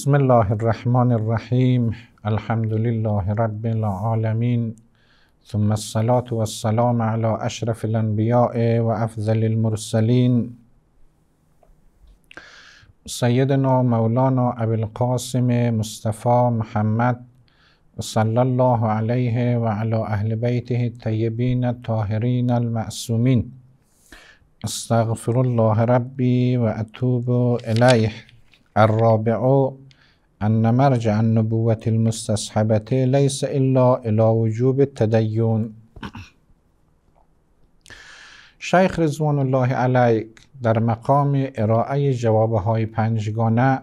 بسم الله الرحمن الرحیم الحمد لله رب العالمین ثم الصلاة والسلام على اشرف الانبیاء و افضل المرسلین سیدنا مولانا ابو القاسم مصطفى محمد صلى الله عليه وعلى اهل بيته الطيبين الطاهرين المعصومين استغفر الله ربي واتوب اليه الرابع ان مرجع النبوة المستصحبة ليس الا الى وجوب التدين شیخ رضوان الله علیک در مقام ارائه جوابهای های پنجگانه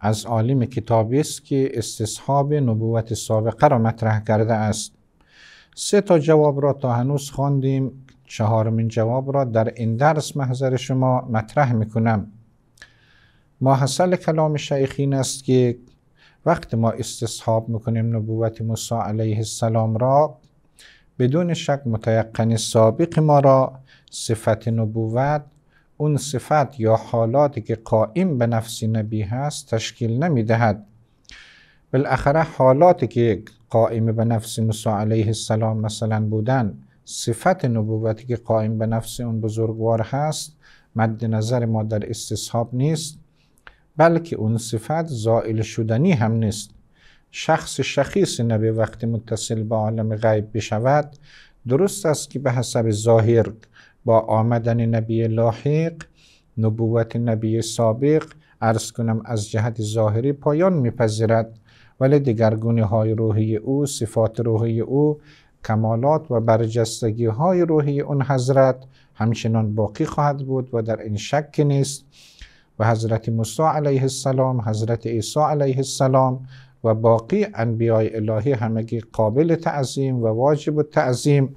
از عالم کتابی است که استصحاب نبوت سابقه را مطرح کرده است سه تا جواب را تا هنوز خواندیم چهارمین جواب را در این درس محضر شما مطرح میکنم ماحصل کلام شیخین است که وقتی ما استصحاب میکنیم نبوت موسی علیه السلام را بدون شک متیقن سابق ما را صفت نبوت اون صفت یا حالاتی که قائم به نفس نبی هست تشکیل نمیدهد بالاخره حالاتی که قائم به نفس موسی علیه السلام مثلا بودن صفت نبوتی که قائم به نفس اون بزرگوار هست مد نظر ما در استصحاب نیست بلکه اون صفت زائل شدنی هم نیست شخص شخیص نبی وقتی متصل به عالم غیب بشود درست است که به حسب ظاهر با آمدن نبی لاحق نبوت نبی سابق ارز کنم از جهت ظاهری پایان میپذیرد ولی گونه های روحی او صفات روحی او کمالات و برجستگی های روحی اون حضرت همچنان باقی خواهد بود و در این شک نیست و حضرت موسی علیه السلام حضرت عیسی علیه السلام و باقی انبیای الهی همگی قابل تعظیم و واجب تعظیم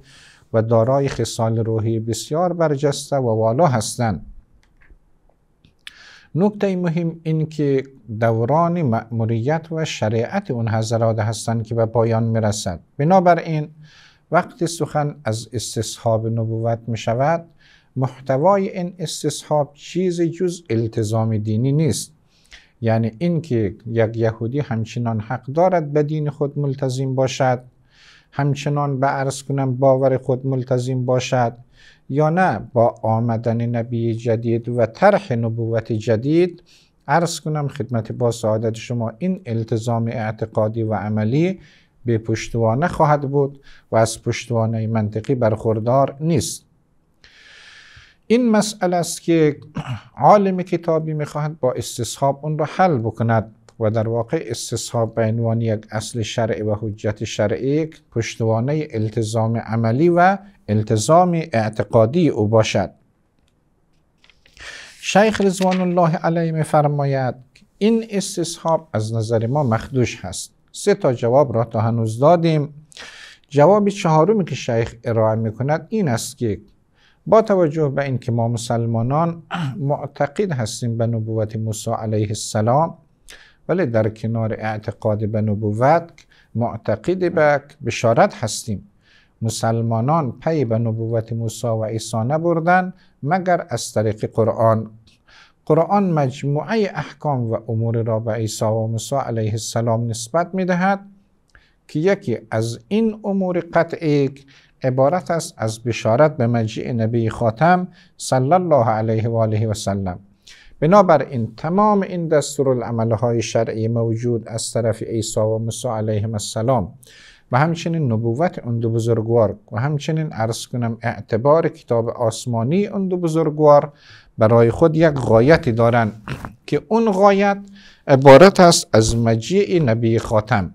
و دارای خصال روحی بسیار برجسته و والا هستند نکته مهم این که دوران مأموریت و شریعت اون حضرات هستند که به پایان میرسد بنابراین وقتی سخن از استصحاب نبوت می محتوای این استصحاب چیز جز التزام دینی نیست یعنی اینکه یک یهودی همچنان حق دارد به دین خود ملتزم باشد همچنان به عرض کنم باور خود ملتزم باشد یا نه با آمدن نبی جدید و طرح نبوت جدید عرض کنم خدمت با سعادت شما این التزام اعتقادی و عملی به پشتوانه خواهد بود و از پشتوانه منطقی برخوردار نیست این مسئله است که عالم کتابی میخواهد با استصحاب اون را حل بکند و در واقع استصحاب به عنوان یک اصل شرعی و حجت شرعی پشتوانه التزام عملی و التزام اعتقادی او باشد شیخ رضوان الله علیه میفرماید این استصحاب از نظر ما مخدوش هست سه تا جواب را تا هنوز دادیم جواب چهارمی که شیخ ارائه میکند این است که با توجه به اینکه ما مسلمانان معتقد هستیم به نبوت موسی علیه السلام ولی در کنار اعتقاد به نبوت معتقد به بشارت هستیم مسلمانان پی به نبوت موسی و عیسی نبردن مگر از طریق قرآن قرآن مجموعه احکام و امور را به عیسی و موسی علیه السلام نسبت می که یکی از این امور قطعی عبارت است از بشارت به مجیع نبی خاتم صلی الله علیه و آله و سلم بنابراین تمام این دستور های شرعی موجود از طرف عیسی و موسی علیهم السلام و همچنین نبوت اون دو بزرگوار و همچنین عرض کنم اعتبار کتاب آسمانی اون دو بزرگوار برای خود یک غایتی دارند که اون غایت عبارت است از مجیع نبی خاتم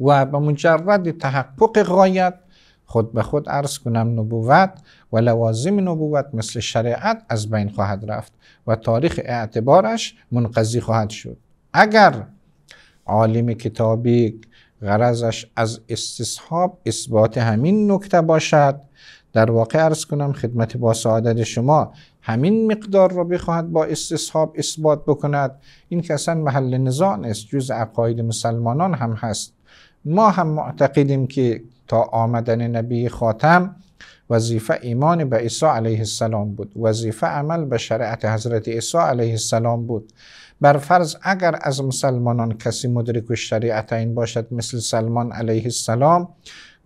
و به مجرد تحقق غایت خود به خود عرض کنم نبوت و لوازم نبوت مثل شریعت از بین خواهد رفت و تاریخ اعتبارش منقضی خواهد شد اگر عالم کتابی غرضش از استصحاب اثبات همین نکته باشد در واقع عرض کنم خدمت با سعادت شما همین مقدار را بخواهد با استصحاب اثبات بکند این که اصلا محل نزاع است جز عقاید مسلمانان هم هست ما هم معتقدیم که تا آمدن نبی خاتم وظیفه ایمان به عیسی علیه السلام بود وظیفه عمل به شریعت حضرت عیسی علیه السلام بود بر فرض اگر از مسلمانان کسی مدرک شریعت این باشد مثل سلمان علیه السلام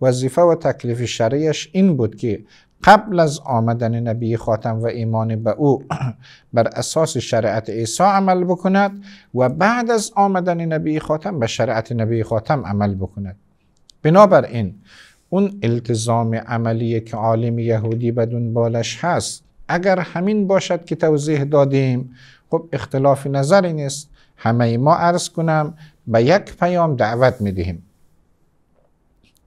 وظیفه و تکلیف شرعیش این بود که قبل از آمدن نبی خاتم و ایمان به او بر اساس شریعت عیسی عمل بکند و بعد از آمدن نبی خاتم به شریعت نبی خاتم عمل بکند بنابراین اون التزام عملی که عالم یهودی به دنبالش هست اگر همین باشد که توضیح دادیم خب اختلاف نظری نیست همه ما عرض کنم به یک پیام دعوت میدهیم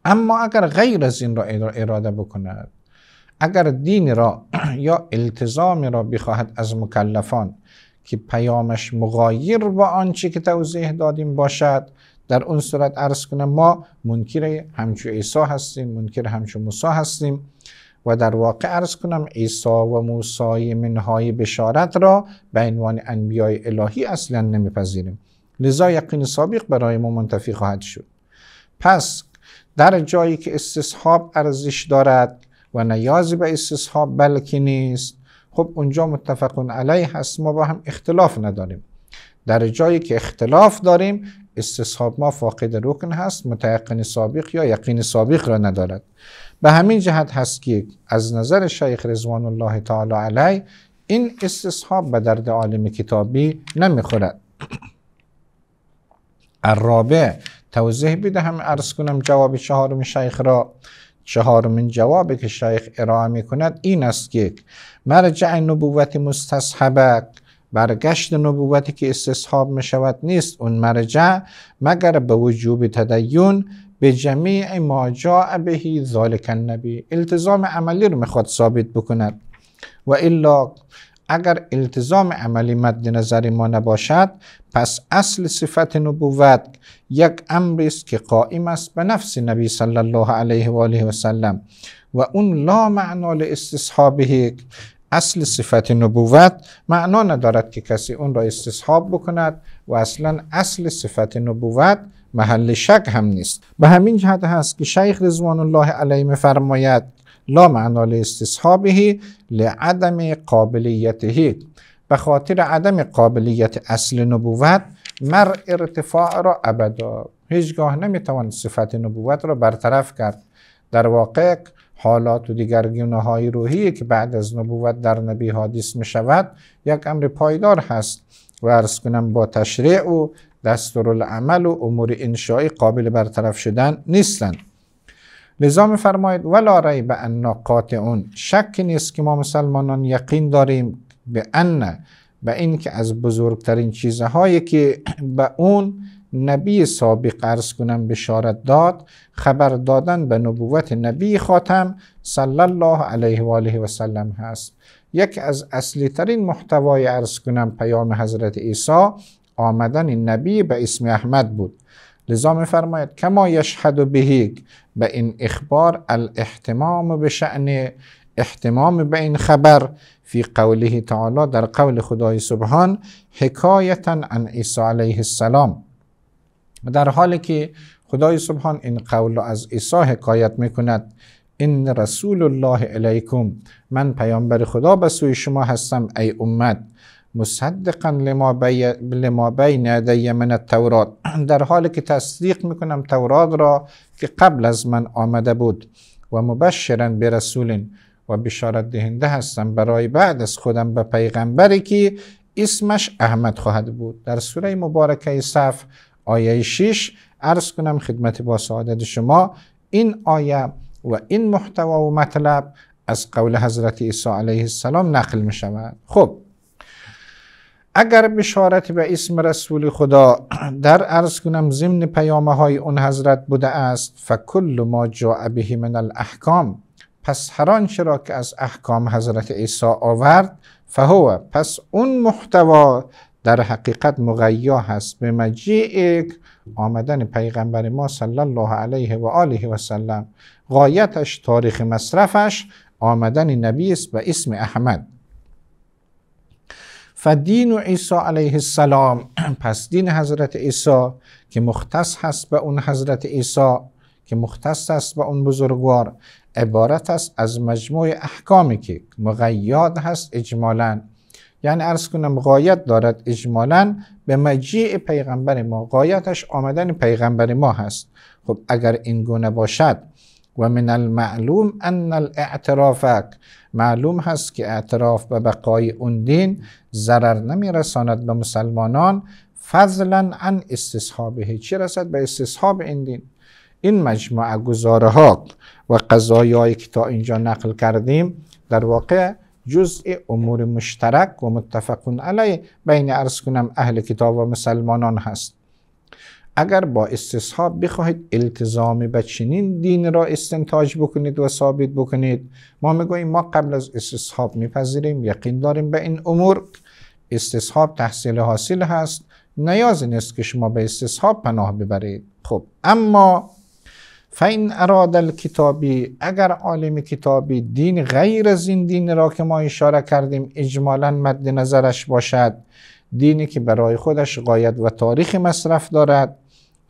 اما اگر غیر از این را اراده بکند اگر دین را یا التزام را بخواهد از مکلفان که پیامش مغایر با آنچه که توضیح دادیم باشد در اون صورت عرض کنم ما منکر همچو عیسی هستیم منکر همچو موسی هستیم و در واقع عرض کنم عیسی و موسی منهای بشارت را به عنوان انبیای الهی اصلا نمیپذیریم لذا یقین سابق برای ما منتفی خواهد شد پس در جایی که استصحاب ارزش دارد و نیازی به استصحاب بلکه نیست خب اونجا متفقون علیه هست ما با هم اختلاف نداریم در جایی که اختلاف داریم استصحاب ما فاقد رکن هست متیقن سابق یا یقین سابق را ندارد به همین جهت هست که از نظر شیخ رضوان الله تعالی علی این استصحاب به درد عالم کتابی نمیخورد الرابع توضیح بدهم ارز کنم جواب چهارم شیخ را چهارمین جوابی که شیخ ارائه میکند این است که مرجع نبوت مستصحبک برگشت نبوتی که استصحاب می شود نیست اون مرجع مگر به وجوب تدیون به جمیع ما جاء بهی ذالک النبی التزام عملی رو میخواد ثابت بکند و الا اگر التزام عملی مد نظر ما نباشد پس اصل صفت نبوت یک امری است که قائم است به نفس نبی صلی الله علیه و آله و سلم و اون لا معنا لاستصحابه اصل صفت نبوت معنا ندارد که کسی اون را استصحاب بکند و اصلا اصل صفت نبوت محل شک هم نیست به همین جهت هست که شیخ رضوان الله علیه میفرماید لا معنا لاستصحابه لعدم قابلیته به خاطر عدم قابلیت اصل نبوت مر ارتفاع را ابدا هیچگاه نمیتوان صفت نبوت را برطرف کرد در واقع حالات و دیگر گونه های روحی که بعد از نبوت در نبی حادث می شود یک امر پایدار هست و ارز کنم با تشریع و العمل و امور انشایی قابل برطرف شدن نیستند لذا می فرماید ولا به ان قاطعون شک نیست که ما مسلمانان یقین داریم به ان به اینکه از بزرگترین چیزهایی که به اون نبی سابق عرض کنم بشارت داد خبر دادن به نبوت نبی خاتم صلی الله علیه و آله و سلم هست یک از اصلی ترین محتوای عرض کنم پیام حضرت عیسی آمدن نبی به اسم احمد بود لذا فرماید کما یشهد و بهیک به این اخبار الاحتمام به شأن احتمام به این خبر فی قوله تعالی در قول خدای سبحان حکایتا عن عیسی علیه السلام در حالی که خدای سبحان این قول را از عیسی حکایت میکند این رسول الله علیکم من پیامبر خدا به سوی شما هستم ای امت مصدقا لما, بین یدی من التورات در حالی که تصدیق میکنم تورات را که قبل از من آمده بود و مبشرا به رسول و بشارت دهنده هستم برای بعد از خودم به پیغمبری که اسمش احمد خواهد بود در سوره مبارکه صف آیه 6 عرض کنم خدمت با سعادت شما این آیه و این محتوا و مطلب از قول حضرت عیسی علیه السلام نقل می شود خب اگر بشارت به اسم رسول خدا در عرض کنم ضمن پیامه های اون حضرت بوده است فکل ما جاء به من الاحکام پس هر آنچه را که از احکام حضرت عیسی آورد فهو پس اون محتوا در حقیقت مغیا هست به مجیع آمدن پیغمبر ما صلی الله علیه و آله و سلم غایتش تاریخ مصرفش آمدن نبی است به اسم احمد فدین عیسی علیه السلام پس دین حضرت عیسی که مختص هست به اون حضرت عیسی که مختص است به اون بزرگوار عبارت است از مجموع احکامی که مغیاد هست اجمالاً یعنی ارز کنم غایت دارد اجمالا به مجیع پیغمبر ما غایتش آمدن پیغمبر ما هست خب اگر این گونه باشد و من المعلوم ان الاعترافک معلوم هست که اعتراف به بقای اون دین ضرر نمی رساند به مسلمانان فضلا عن استصحابه چی رسد به استصحاب این دین این مجموعه گزاره ها و قضایایی که تا اینجا نقل کردیم در واقع جزء امور مشترک و متفقون علیه بین ارز کنم اهل کتاب و مسلمانان هست اگر با استصحاب بخواهید التزام به چنین دین را استنتاج بکنید و ثابت بکنید ما میگوییم ما قبل از استصحاب میپذیریم یقین داریم به این امور استصحاب تحصیل حاصل هست نیاز نیست که شما به استصحاب پناه ببرید خب اما فاین اراد الکتابی اگر عالم کتابی دین غیر از این دین را که ما اشاره کردیم اجمالا مد نظرش باشد دینی که برای خودش قاید و تاریخ مصرف دارد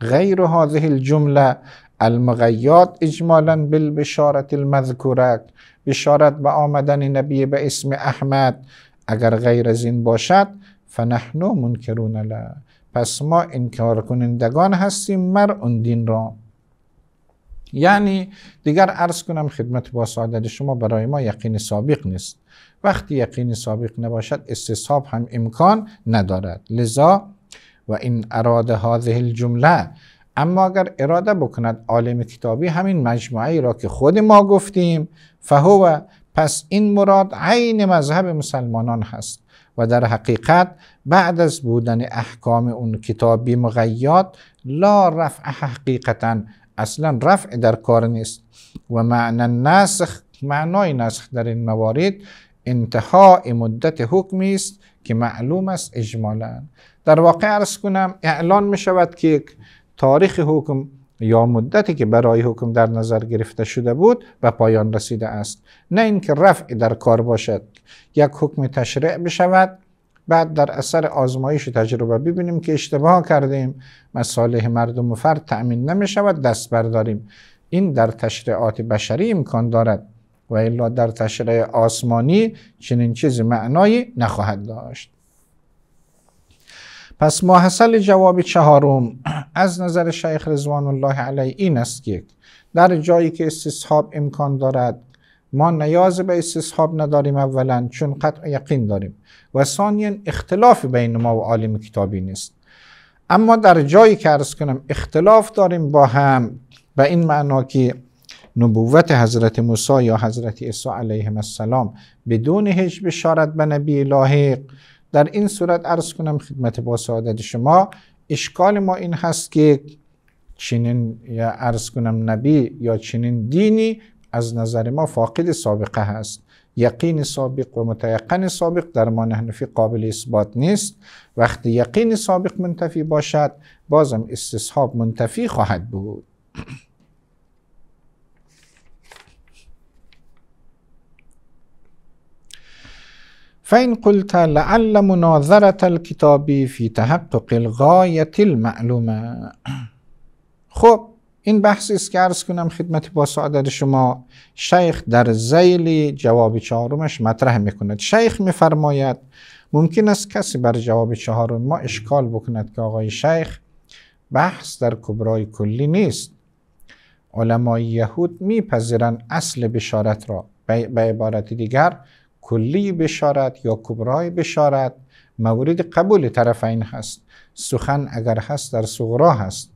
غیر هذه الجمله المغیات اجمالا بالبشارت المذکورت بشارت به آمدن نبی به اسم احمد اگر غیر از این باشد فنحنو منکرون له پس ما انکار کنندگان هستیم مر اون دین را یعنی دیگر عرض کنم خدمت با سعادت شما برای ما یقین سابق نیست وقتی یقین سابق نباشد استصحاب هم امکان ندارد لذا و این اراده هذه الجمله اما اگر اراده بکند عالم کتابی همین مجموعه را که خود ما گفتیم فهو پس این مراد عین مذهب مسلمانان هست و در حقیقت بعد از بودن احکام اون کتابی مغیات لا رفع حقیقتا اصلا رفع در کار نیست و معنی نسخ معنای نسخ در این موارد انتهای مدت حکمی است که معلوم است اجمالا در واقع عرض کنم اعلان می شود که تاریخ حکم یا مدتی که برای حکم در نظر گرفته شده بود و پایان رسیده است نه اینکه رفع در کار باشد یک حکم تشریع بشود بعد در اثر آزمایش تجربه ببینیم که اشتباه کردیم مصالح مردم و فرد تأمین شود دست برداریم این در تشریعات بشری امکان دارد و الا در تشریع آسمانی چنین چیزی معنایی نخواهد داشت پس ماحصل جواب چهارم از نظر شیخ رضوان الله علیه این است که در جایی که استصحاب امکان دارد ما نیاز به استصحاب نداریم اولا چون قطع یقین داریم و ثانیا اختلاف بین ما و عالم کتابی نیست اما در جایی که ارز کنم اختلاف داریم با هم به این معنا که نبوت حضرت موسی یا حضرت عیسی علیه السلام بدون هیچ بشارت به نبی لاحق در این صورت عرض کنم خدمت با سعادت شما اشکال ما این هست که چنین یا عرض کنم نبی یا چنین دینی از نظر ما فاقد سابقه هست یقین سابق و متیقن سابق در ما قابل اثبات نیست وقتی یقین سابق منتفی باشد بازم استصحاب منتفی خواهد بود فإن قلت لعل مناظرة الكتاب في تحقق الغاية المعلومة خب این بحث است که عرض کنم خدمت با سعادت شما شیخ در زیل جواب چهارمش مطرح میکند شیخ میفرماید ممکن است کسی بر جواب چهارم ما اشکال بکند که آقای شیخ بحث در کبرای کلی نیست علمای یهود میپذیرند اصل بشارت را به عبارت دیگر کلی بشارت یا کبرای بشارت مورد قبول طرفین هست سخن اگر هست در صغرا هست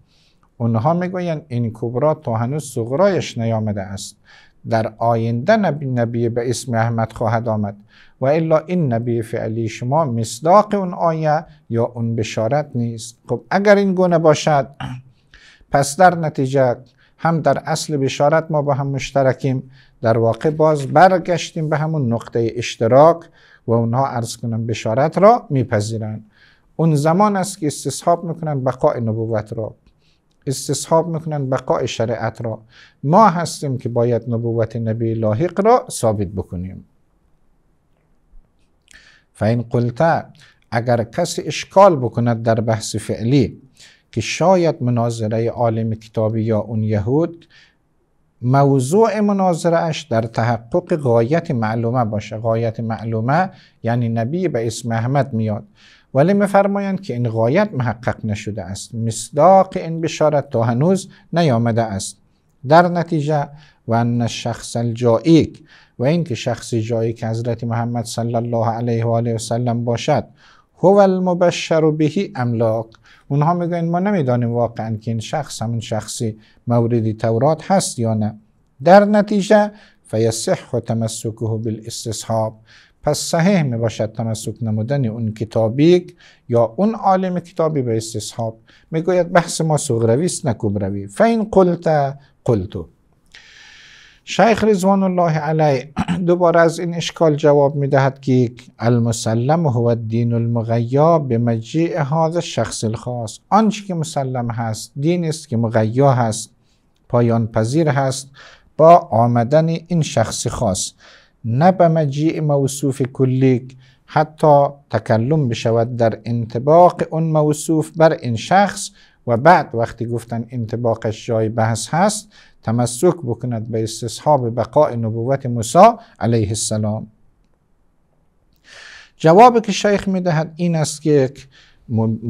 اونها میگویند این کبرا تا هنوز صغرایش نیامده است در آینده نبی, نبی به اسم احمد خواهد آمد و الا این نبی فعلی شما مصداق اون آیه یا اون بشارت نیست خب اگر این گونه باشد پس در نتیجه هم در اصل بشارت ما با هم مشترکیم در واقع باز برگشتیم به همون نقطه اشتراک و اونها عرض کنم بشارت را میپذیرند اون زمان است که استصحاب میکنن بقای نبوت را استصحاب میکنند بقای شریعت را ما هستیم که باید نبوت نبی لاحق را ثابت بکنیم فاین قلته، اگر کسی اشکال بکند در بحث فعلی که شاید مناظره عالم کتابی یا اون یهود موضوع اش در تحقق غایت معلومه باشه غایت معلومه یعنی نبی به اسم احمد میاد ولی میفرمایند که این غایت محقق نشده است مصداق این بشارت تا هنوز نیامده است در نتیجه و ان شخص الجائیک و اینکه شخص جایی که حضرت محمد صلی الله علیه و آله و سلم باشد هو المبشر بهی املاک اونها میگن ما نمیدانیم واقعا که این شخص همون شخصی موردی تورات هست یا نه در نتیجه فیصح تمسکه بالاستصحاب پس صحیح می باشد تمسک نمودن اون کتابی یا اون عالم کتابی به استصحاب میگوید بحث ما سغروی است نه فین قلت قلتو شیخ رضوان الله علی دوباره از این اشکال جواب میدهد که المسلم هو الدین المغیا به مجیع هذا شخص الخاص آنچه که مسلم هست دین است که مغیا هست پایان پذیر هست با آمدن این شخص خاص نه به مجیع موصوف کلیک حتی تکلم بشود در انتباق اون موصوف بر این شخص و بعد وقتی گفتن انتباقش جای بحث هست تمسک بکند به استصحاب بقاء نبوت موسی علیه السلام جواب که شیخ میدهد این است که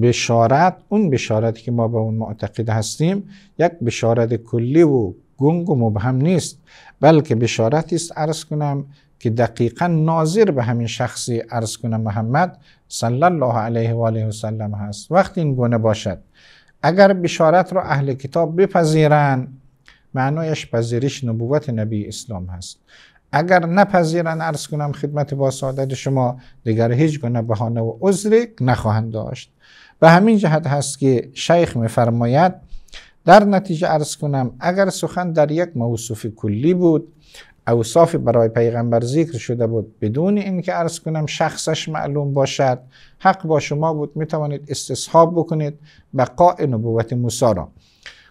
بشارت اون بشارتی که ما به اون معتقد هستیم یک بشارت کلی و گنگ و مبهم نیست بلکه بشارتی است عرض کنم که دقیقا ناظر به همین شخصی عرض کنم محمد صلی الله علیه و آله و سلم هست وقتی این گونه باشد اگر بشارت را اهل کتاب بپذیرند معنایش پذیرش نبوت نبی اسلام هست اگر نپذیرن عرض کنم خدمت با سعادت شما دیگر هیچ گونه بهانه و عذری نخواهند داشت به همین جهت هست که شیخ میفرماید در نتیجه عرض کنم اگر سخن در یک موصوف کلی بود اوصاف برای پیغمبر ذکر شده بود بدون اینکه عرض کنم شخصش معلوم باشد حق با شما بود می توانید استصحاب بکنید بقاء نبوت موسی را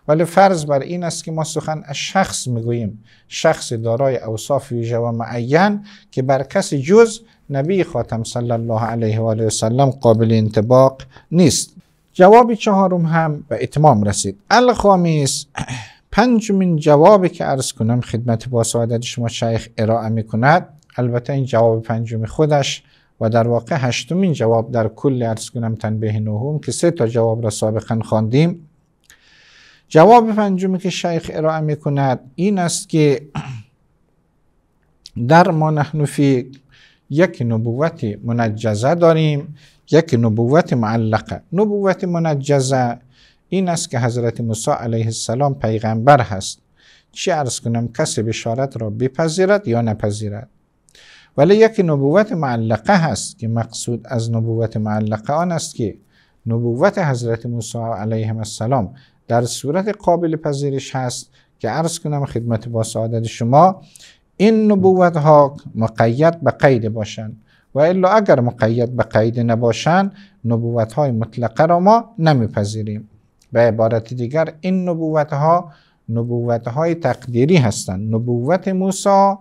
ولی فرض بر این است که ما سخن از شخص میگوییم شخص دارای اوصاف ویژه و معین که بر کسی جز نبی خاتم صلی الله علیه و آله و سلم قابل انتباق نیست جواب چهارم هم به اتمام رسید الخامیس پنجمین جوابی که عرض کنم خدمت با سعادت شما شیخ ارائه می کند البته این جواب پنجمی خودش و در واقع هشتمین جواب در کل عرض کنم تنبیه نهم که سه تا جواب را سابقا خواندیم جواب پنجمی که شیخ ارائه می کند این است که در ما نحن یک نبوت منجزه داریم یک نبوت معلقه نبوت منجزه این است که حضرت موسی علیه السلام پیغمبر هست چی ارز کنم کسی بشارت را بپذیرد یا نپذیرد ولی یک نبوت معلقه هست که مقصود از نبوت معلقه آن است که نبوت حضرت موسی علیه السلام در صورت قابل پذیرش هست که عرض کنم خدمت با سعادت شما این نبوت ها مقید به قید باشند و الا اگر مقید به قید نباشند نبوت های مطلقه را ما نمیپذیریم به عبارت دیگر این نبوت ها نبوت های تقدیری هستند نبوت موسی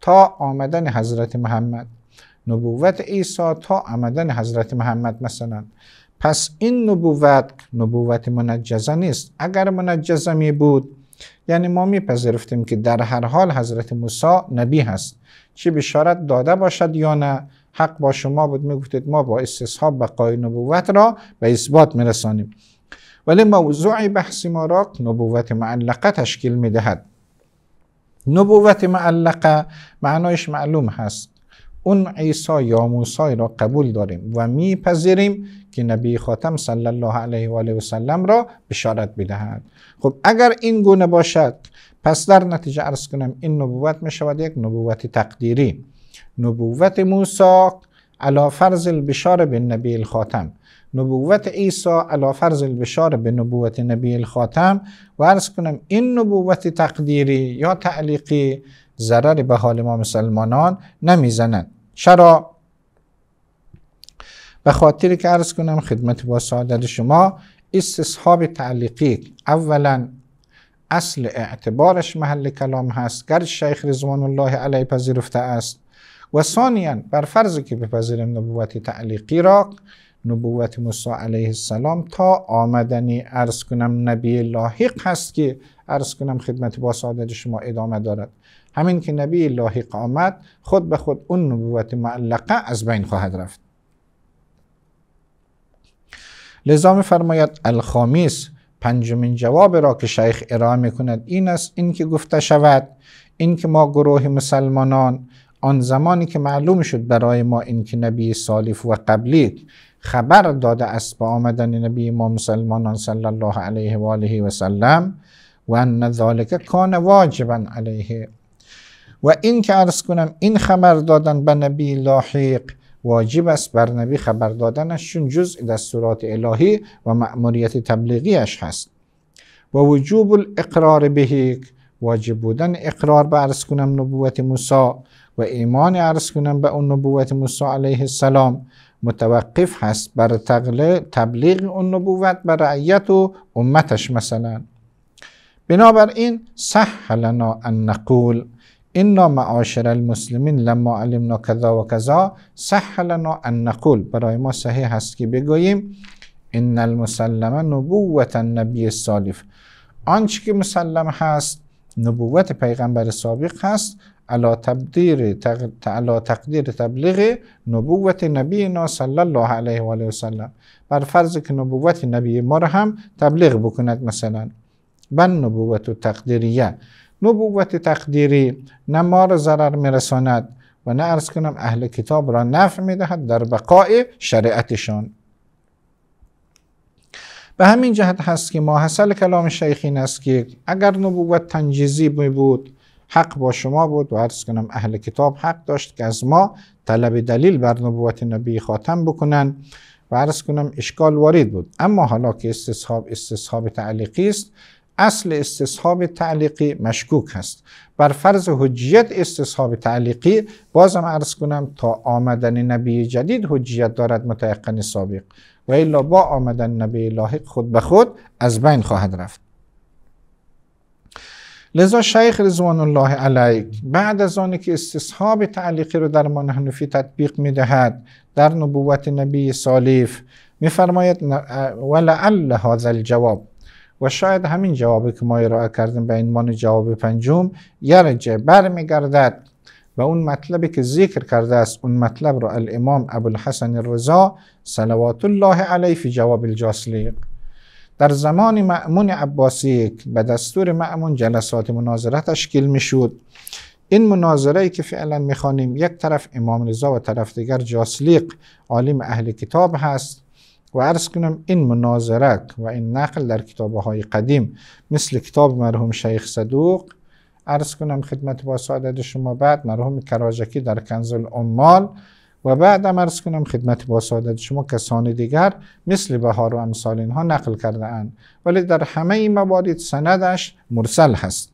تا آمدن حضرت محمد نبوت عیسی تا آمدن حضرت محمد مثلا پس این نبوت نبوت منجزه نیست اگر منجزه می بود یعنی ما میپذیرفتیم که در هر حال حضرت موسی نبی هست چه بشارت داده باشد یا نه حق با شما بود میگفتید ما با استصحاب بقای نبوت را به اثبات میرسانیم ولی موضوع بحث ما را نبوت معلقه تشکیل میدهد نبوت معلقه معنایش معلوم هست اون عیسی یا موسی را قبول داریم و میپذیریم که نبی خاتم صلی الله علیه و آله و سلم را بشارت بدهد خب اگر این گونه باشد پس در نتیجه عرض کنم این نبوت می شود یک نبوت تقدیری نبوت موسی علا فرض البشار به نبی الخاتم نبوت عیسی علا فرض البشار به نبوت نبی الخاتم و عرض کنم این نبوت تقدیری یا تعلیقی ضرری به حال ما مسلمانان نمیزنند چرا به خاطر که عرض کنم خدمت با سعادت شما استصحاب تعلیقی اولا اصل اعتبارش محل کلام هست گر شیخ رضوان الله علیه پذیرفته است و ثانیا بر فرض که بپذیریم نبوت تعلیقی را نبوت موسی علیه السلام تا آمدنی ارز کنم نبی لاحق هست که ارز کنم خدمت با سعادت شما ادامه دارد همین که نبی لاحق آمد خود به خود اون نبوت معلقه از بین خواهد رفت لزام فرماید الخامیس پنجمین جواب را که شیخ ارائه می کند این است اینکه گفته شود اینکه ما گروه مسلمانان آن زمانی که معلوم شد برای ما این که نبی سالف و قبلی خبر داده است به آمدن نبی ما مسلمانان صلی الله علیه و آله و سلم و ان ذالک کان واجبا علیه و این که عرض کنم این خبر دادن به نبی لاحق واجب است بر نبی خبر دادنشون جزء دستورات الهی و مأموریت تبلیغیش هست و وجوب الاقرار بهیک واجب بودن اقرار به عرض کنم نبوت موسی و ایمان عرض کنم به اون نبوت موسی علیه السلام متوقف هست بر تبلیغ اون نبوت بر رعیت و امتش مثلا بنابراین سهلنا لنا ان نقول اینا معاشر المسلمین لما علمنا کذا و کذا لنا ان نقول برای ما صحیح هست که بگوییم ان المسلم نبوت النبی سالف آنچه که مسلم هست نبوت پیغمبر سابق هست علا تقدیر تق... تقدیر تبلیغ نبوت نبی نا صلی الله علیه و آله بر فرض که نبوت نبی ما را هم تبلیغ بکند مثلا بن نبوت و تقدیریه نبوت تقدیری نه ما را ضرر میرساند و نه ارز کنم اهل کتاب را نفع میدهد در بقای شریعتشان به همین جهت هست که ما کلام شیخ این است که اگر نبوت تنجیزی می بود حق با شما بود و ارز کنم اهل کتاب حق داشت که از ما طلب دلیل بر نبوت نبی خاتم بکنند و ارز کنم اشکال وارد بود اما حالا که استصحاب استصحاب تعلیقی است اصل استصحاب تعلیقی مشکوک هست بر فرض حجیت استصحاب تعلیقی بازم عرض کنم تا آمدن نبی جدید حجیت دارد متعقن سابق و الا با آمدن نبی لاحق خود به خود از بین خواهد رفت لذا شیخ رضوان الله علیه بعد از آنی که استصحاب تعلیقی رو در مان تطبیق تطبیق دهد در نبوت نبی صالیف فرماید ولعل هذا الجواب و شاید همین جوابی که ما ارائه کردیم به عنوان جواب پنجم یرجه برمیگردد و اون مطلبی که ذکر کرده است اون مطلب را الامام ابوالحسن الرضا صلوات الله علیه فی جواب الجاسلیق در زمان معمون عباسی به دستور معمون جلسات مناظره تشکیل می این مناظره ای که فعلا میخوانیم یک طرف امام رضا و طرف دیگر جاسلیق عالم اهل کتاب هست و عرض کنم این مناظرک و این نقل در کتابه های قدیم مثل کتاب مرحوم شیخ صدوق عرض کنم خدمت با سعادت شما بعد مرحوم کراجکی در کنز العمال و بعد هم عرض کنم خدمت با سعادت شما کسان دیگر مثل بهار و امثال اینها نقل کرده اند ولی در همه این موارد سندش مرسل هست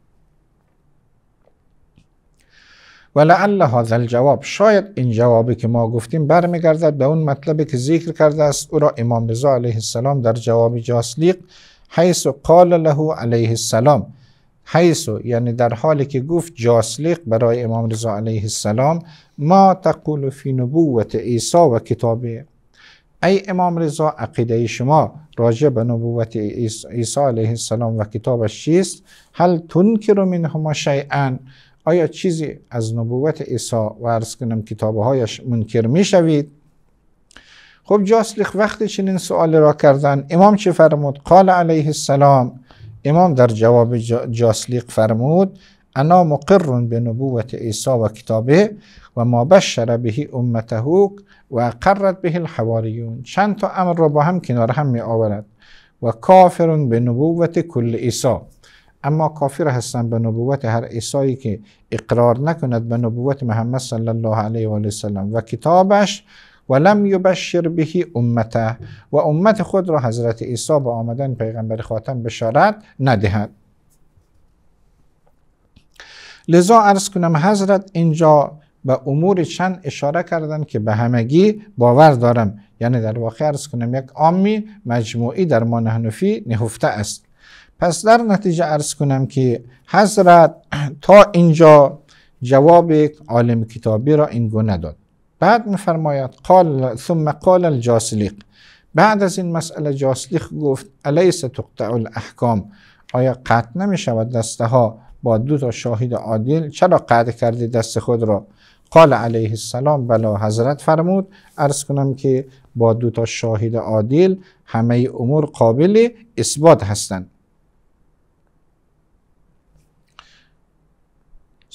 ولعل هذا الجواب شاید این جوابی که ما گفتیم برمیگردد به اون مطلبی که ذکر کرده است او را امام رضا علیه السلام در جواب جاسلیق حیث قال له علیه السلام حیث یعنی در حالی که گفت جاسلیق برای امام رضا علیه السلام ما تقول فی نبوت عیسی و کتابه ای امام رضا عقیده شما راجع به نبوت عیسی علیه السلام و کتابش چیست هل تنکر منهما شیئا آیا چیزی از نبوت عیسی و عرض کنم کتابهایش منکر می شوید؟ خب جاسلیخ وقتی چنین سؤال را کردن امام چه فرمود؟ قال علیه السلام امام در جواب جاسلیق فرمود انا مقر به نبوت عیسی و کتابه و ما بشر بهی امته و قررت به الحواریون چند تا امر را با هم کنار هم می آورد و کافر به نبوت کل عیسی اما کافر هستن به نبوت هر عیسایی که اقرار نکند به نبوت محمد صلی الله علیه و آله و کتابش و لم یبشر به امته و امت خود را حضرت عیسی با آمدن پیغمبر خاتم بشارت ندهد لذا ارز کنم حضرت اینجا به امور چند اشاره کردن که به همگی باور دارم یعنی در واقع ارز کنم یک عامی مجموعی در ما نهنفی نهفته است پس در نتیجه عرض کنم که حضرت تا اینجا جواب عالم کتابی را گونه داد. بعد میفرماید قال ثم قال الجاسلیق بعد از این مسئله جاسلیق گفت الیس تقطع الاحکام آیا قطع نمی شود دسته ها با دو تا شاهد عادل چرا قطع کردی دست خود را قال علیه السلام بلا حضرت فرمود ارز کنم که با دو تا شاهد عادل همه امور قابل اثبات هستند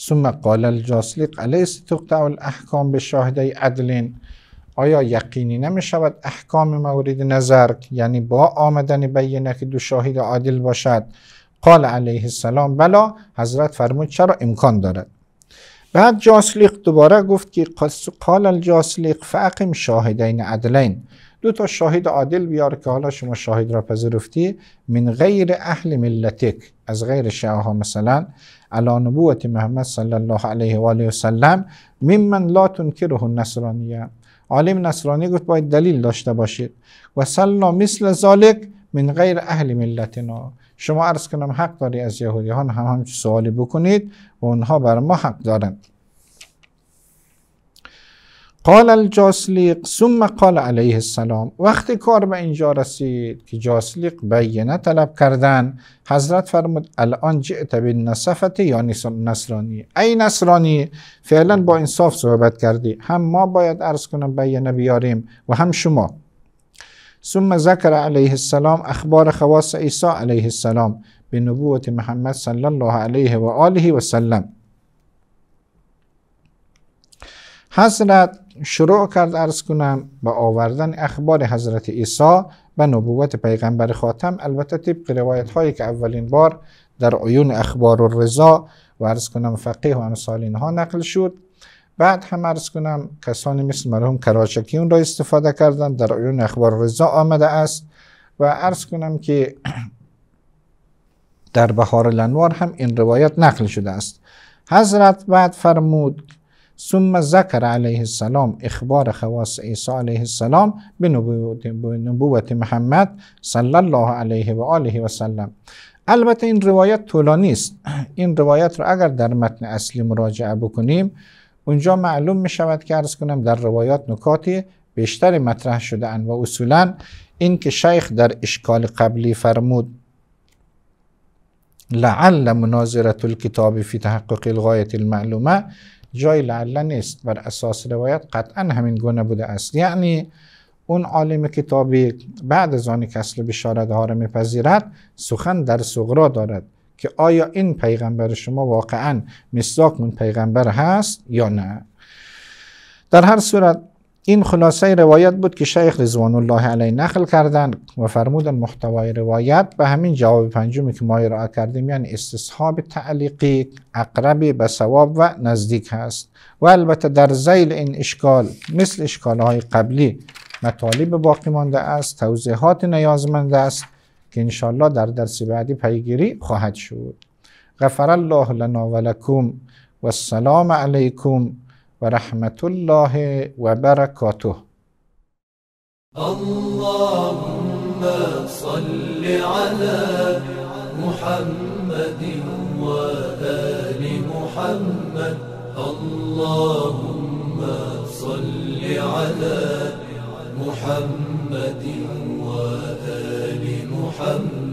ثم قال الجاسلیق الیس تقطع الاحکام به شاهده عدلین آیا یقینی نمی شود احکام مورد نظر یعنی با آمدن بینه که دو شاهد عادل باشد قال علیه السلام بلا حضرت فرمود چرا امکان دارد بعد جاسلیق دوباره گفت که قال الجاسلیق فاقم شاهدین عدلین دو تا شاهد عادل بیار که حالا شما شاهد را پذیرفتی من غیر اهل ملتک از غیر شیعه ها مثلا علا نبوت محمد صلی الله علیه و آله و سلم ممن لا تنکره النصرانیه عالم نصرانی گفت باید دلیل داشته باشید و سلنا مثل ذالک من غیر اهل ملتنا شما عرض کنم حق داری از یهودیان هم همچه سوالی بکنید و اونها بر ما حق دارند قال الجاسلیق ثم قال علیه السلام وقتی کار به اینجا رسید که جاسلیق بیانه طلب کردن حضرت فرمود الان جئت به نصفت یا نصرانی ای نصرانی فعلا با انصاف صحبت کردی هم ما باید عرض کنم بیانه بیاریم و هم شما ثم ذکر علیه السلام اخبار خواص عیسی علیه السلام به نبوت محمد صلی الله علیه و آله و سلم حضرت شروع کرد ارز کنم به آوردن اخبار حضرت عیسی به نبوت پیغمبر خاتم البته طبق روایت هایی که اولین بار در عیون اخبار و رضا و ارز کنم فقیه و امثال اینها نقل شد بعد هم ارز کنم کسانی مثل مرحوم کراچکیون را استفاده کردن در عیون اخبار رضا آمده است و ارز کنم که در بهار الانوار هم این روایت نقل شده است حضرت بعد فرمود ثم ذکر علیه السلام اخبار خواص عیسی علیه السلام به نبوت محمد صلی الله علیه و آله و البته این روایت طولانی است این روایت رو اگر در متن اصلی مراجعه بکنیم اونجا معلوم می شود که ارز کنم در روایات نکاتی بیشتر مطرح شده اند و اصولا این که شیخ در اشکال قبلی فرمود لعل مناظرة الكتاب في تحقق الغاية المعلومه جای لعله نیست بر اساس روایت قطعا همین گونه بوده است یعنی اون عالم کتابی بعد از آن کسل بشارت ها را میپذیرد سخن در سغرا دارد که آیا این پیغمبر شما واقعا مصداق من پیغمبر هست یا نه در هر صورت این خلاصه روایت بود که شیخ رضوان الله علیه نقل کردند و فرمودن محتوای روایت به همین جواب پنجمی که ما ارائه کردیم یعنی استصحاب تعلیقی اقرب به ثواب و نزدیک هست و البته در زیل این اشکال مثل اشکالهای قبلی مطالب باقی مانده است توضیحات نیازمند است که انشالله در درس بعدی پیگیری خواهد شد غفر الله لنا و لکم و السلام علیکم ورحمة الله وبركاته اللهم صل على محمد وآل محمد اللهم صل على محمد وآل محمد